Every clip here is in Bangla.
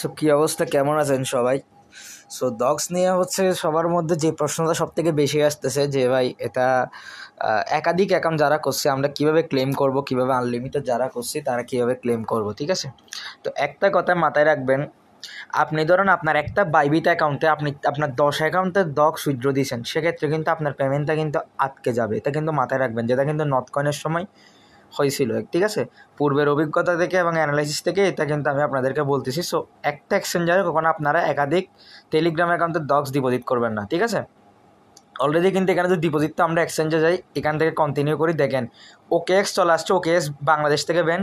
সো কী অবস্থা কেমন আছেন সবাই সো ডগস নিয়ে হচ্ছে সবার মধ্যে যে প্রশ্নটা সব থেকে বেশি আসতেছে যে ভাই এটা একাধিক অ্যাকাউন্ট যারা করছে আমরা কিভাবে ক্লেম করব কিভাবে আনলিমিটেড যারা করছি তারা কিভাবে ক্লেম করব ঠিক আছে তো একটা কথা মাথায় রাখবেন আপনি ধরুন আপনার একটা বাইবিট অ্যাকাউন্টে আপনি আপনার দশ অ্যাকাউন্টে ডগ সূত্র দিয়েছেন সেক্ষেত্রে কিন্তু আপনার পেমেন্টটা কিন্তু আটকে যাবে এটা কিন্তু মাথায় রাখবেন যেটা কিন্তু নটকয়েনের সময় হয়েছিল ঠিক আছে পূর্বের অভিজ্ঞতা থেকে এবং অ্যানালাইসিস থেকে এটা কিন্তু আমি আপনাদেরকে বলতেছি সো একটা এক্সচেঞ্জারে কখনো আপনারা একাধিক টেলিগ্রাম অ্যাকাউন্টে ডক্স ডিপোজিট করবেন না ঠিক আছে অলরেডি কিন্তু এখানে যদি ডিপোজিটটা আমরা এক্সচেঞ্জে যাই এখান থেকে কন্টিনিউ করি দেখেন ওকে এক্স চলে আসছে ওকে এক্স বাংলাদেশ থেকে ব্যান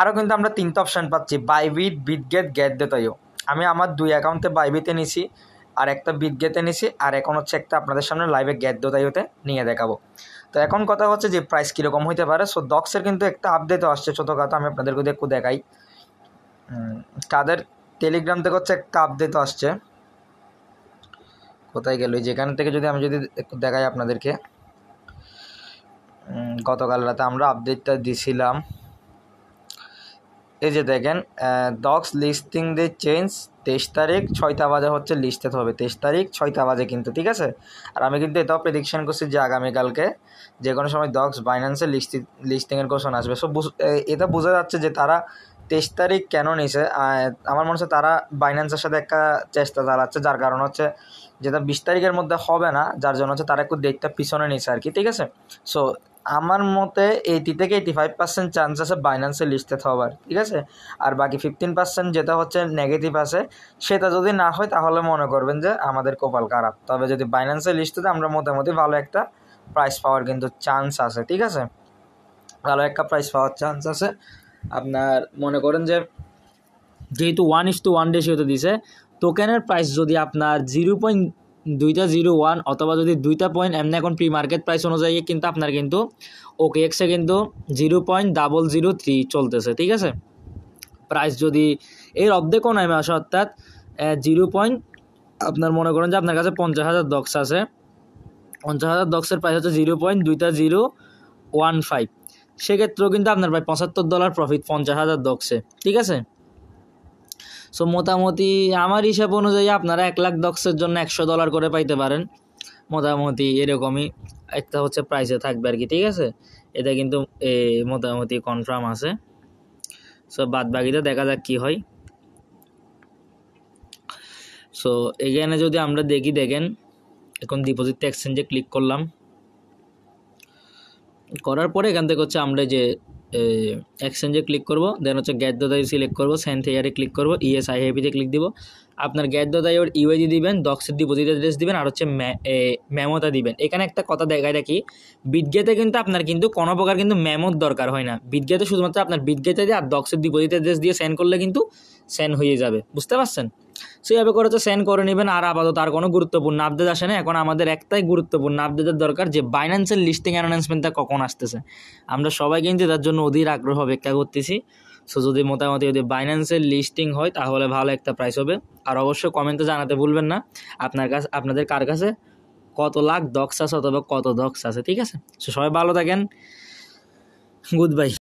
আরও কিন্তু আমরা তিনটা অপশান পাচ্ছি বাইবিট বিটগেট গেট দেতাইও আমি আমার দুই অ্যাকাউন্টে বাইবিতে নিছি আর একটা বিট গেতে নিছি আর এখন হচ্ছে একটা আপনাদের সামনে লাইভে গ্যাট হতে নিয়ে দেখাবো তো এখন কথা হচ্ছে যে প্রাইস কীরকম হইতে পারে সো ডক্সের কিন্তু একটা আপডেটও আসছে ছোটো কথা আমি আপনাদেরকে একটু দেখাই তাদের টেলিগ্রাম থেকে হচ্ছে একটা আপডেটও আসছে কোথায় গেল যেখান থেকে যদি আমি যদি একটু দেখাই আপনাদেরকে গতকাল রাতে আমরা আপডেটটা দিছিলাম এই যে দেখেন ডগস লিস্টিং দি চেঞ্জ তেইশ তারিখ ছয়টা বাজে হচ্ছে লিস্টেড হবে তেইশ তারিখ ছয়টা বাজে কিন্তু ঠিক আছে আর আমি কিন্তু এটাও প্রেডিকশন করছি যে আগামীকালকে যে কোনো সময় ডগস বাইন্যান্সে লিস্টি লিস্টিংয়ের কোশন আসবে সো এটা বোঝা যাচ্ছে যে তারা তেইশ তারিখ কেন নিছে আমার মনে হচ্ছে তারা বাইন্যান্সের সাথে একটা চেষ্টা চালাচ্ছে যার কারণ হচ্ছে যেটা বিশ তারিখের মধ্যে হবে না যার জন্য হচ্ছে তারা একটু ডেটটা পিছনে নিছে আর কি ঠিক আছে সো আমার মতে এইটি থেকে এইটি ফাইভ পার্সেন্ট চান্স আছে বাইন্যান্সে লিস্টেড হওয়ার ঠিক আছে আর বাকি ফিফটিন পার্সেন্ট যেটা হচ্ছে নেগেটিভ আছে সেটা যদি না হয় তাহলে মনে করবেন যে আমাদের কপাল খারাপ তবে যদি বাইন্যান্সে লিস্টেড আমরা মোটামুটি ভালো একটা প্রাইস পাওয়ার কিন্তু চান্স আছে ঠিক আছে ভালো একটা প্রাইস পাওয়ার চান্স আছে আপনার মনে করেন যে যেহেতু ওয়ান ইস টু ওয়ান ডেসিওতে দিছে টোকেনের প্রাইস যদি আপনার জিরো পয়েন্ট দুইটা জিরো ওয়ান অথবা যদি দুইটা পয়েন্ট এমনি এখন প্রি মার্কেট প্রাইস অনুযায়ী কিন্তু আপনার কিন্তু ওকে এক্সে কিন্তু zero point double zero three চলতেছে ঠিক আছে প্রাইস যদি এর অর্ধেকও নেমে আসে অর্থাৎ জিরো পয়েন্ট আপনার মনে করেন যে আপনার কাছে পঞ্চাশ হাজার ডক্স আছে পঞ্চাশ হাজার ডক্সের প্রাইস হচ্ছে জিরো পয়েন্ট দুইটা জিরো ওয়ান ফাইভ সেক্ষেত্রেও কিন্তু আপনার প্রায় পঁচাত্তর ডলার প্রফিট পঞ্চাশ হাজার ডক্সে ঠিক আছে সো মোটামুটি আমার হিসাব অনুযায়ী আপনারা এক লাখ দক্ষের জন্য একশো ডলার করে পাইতে পারেন মোটামুটি এরকমই একটা হচ্ছে প্রাইসে থাকবে আর কি ঠিক আছে এটা কিন্তু মোটামুটি কনফার্ম আছে সো বাদ বাকিটা দেখা যাক কী হয় সো এখানে যদি আমরা দেখি দেখেন এখন ডিপোজিট এক্সচেঞ্জে ক্লিক করলাম করার পরে এখান থেকে হচ্ছে আমরা যে এক্সচেঞ্জে ক্লিক করবো দেন হচ্ছে গ্যাট দাদাই সিলেক্ট করবো স্যান্থেয়ারে ক্লিক করবো ইএস আইহ্যাপিতে ক্লিক দিব আপনার গ্যাট দাদাই ওর ইউএজি দিবেন দক্সের ডিপোজিট অ্যাড্রেস দিবেন আর হচ্ছে ম্যামোটা দিবেন এখানে একটা কথা দেখায় রাখি বিটগেতে কিন্তু আপনার কিন্তু কোনো প্রকার কিন্তু ম্যামোর দরকার হয় না বিটগেতে শুধুমাত্র আপনার বিটগেতে আর দক্সের ডিপোজিট অ্যাড্রেস দিয়ে সেন্ড করলে কিন্তু সেন্ড হয়ে যাবে বুঝতে পারছেন সো এভাবে করে তো সেন্ড করে নেবেন আর আপাতত আর কোনো গুরুত্বপূর্ণ আপডেট আসে না এখন আমাদের একটাই গুরুত্বপূর্ণ আপডেটের দরকার যে বাইন্যান্সের লিস্টিং অ্যানাউন্সমেন্টটা কখন আসতেছে আমরা সবাই কিন্তু তার জন্য অধীর আগ্রহ অপেক্ষা করতেছি সো যদি মোটামুটি যদি বাইন্যান্সের লিস্টিং হয় তাহলে ভালো একটা প্রাইস হবে আর অবশ্যই কমেন্টে জানাতে ভুলবেন না আপনার কাছে আপনাদের কার কাছে কত লাখ দক্স আছে অথবা কত দক্স আছে ঠিক আছে সো সবাই ভালো থাকেন গুড বাই